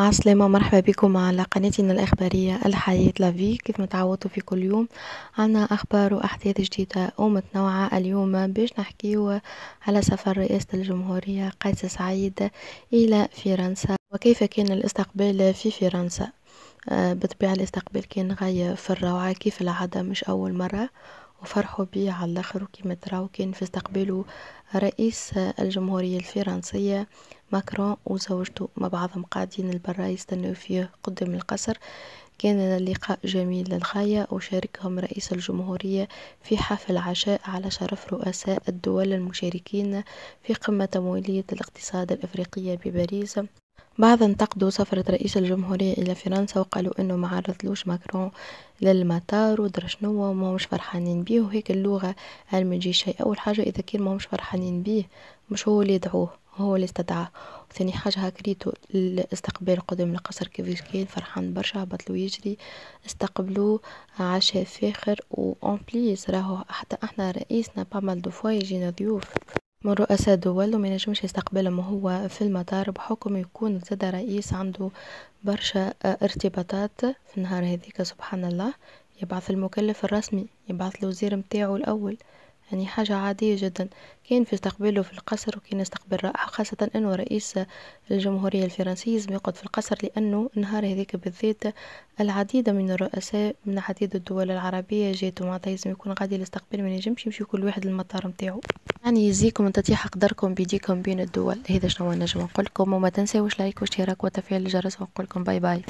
عسلامة مرحبا بكم على قناتنا الإخبارية الحياة لافي كيف متعودتوا في كل يوم عنا أخبار وأحداث جديدة ومتنوعة اليوم باش نحكيو على سفر رئاسة الجمهورية قيس سعيد إلى فرنسا وكيف كان الاستقبال في فرنسا آه، بالطبيعة الاستقبال كان غاية في الروعة كيف العادة مش أول مرة وفرحوا به على الاخر كيما تراو كان في استقباله رئيس الجمهورية الفرنسية ماكرون وزوجته مع بعضهم قاعدين البرا يستنوا فيه قدام القصر كان لقاء جميل للغاية وشاركهم رئيس الجمهورية في حفل عشاء على شرف رؤساء الدول المشاركين في قمة تمويلية الاقتصاد الأفريقية بباريس بعد انتقدوا سفرة رئيس الجمهورية إلى فرنسا وقالوا إنه ما عرضلوش ماكرون للمطار ودرا شنو وما مش فرحانين بيه وهيك اللغة علم ما يجي شيء أول حاجة إذا كان ما مش فرحانين بيه مش هو اللي يدعوه هو اللي استدعاه وثاني حاجة هكريتو الاستقبال قدام القصر كيفاش كان فرحان برشا بطلوا يجري استقبلوه عشاء فاخر و بليس راهو حتى احنا رئيسنا بعمل دو فوا يجينا ضيوف من رؤساء دول وما ينجمش يستقبلهم هو في المطار بحكم يكون زاد رئيس عنده برشا ارتباطات في النهار هذيك سبحان الله يبعث المكلف الرسمي يبعث الوزير متاعو الاول يعني حاجة عادية جدا كان في استقباله في القصر وكان استقبال رائحة خاصة أنه رئيس الجمهورية الفرنسية يقعد في القصر لأنه النهار هذيك بالذات العديد من الرؤساء من عديد الدول العربية جاتوا معناتها يزم يكون غادي الاستقبال ما ينجمش يمشي كل واحد للمطار نتاعو يعني يزيكم أن تطيح قدركم بيديكم بين الدول هذا شنو نجم نقولكم وما تنساوش لايك واشتراك وتفعيل الجرس ونقولكم باي باي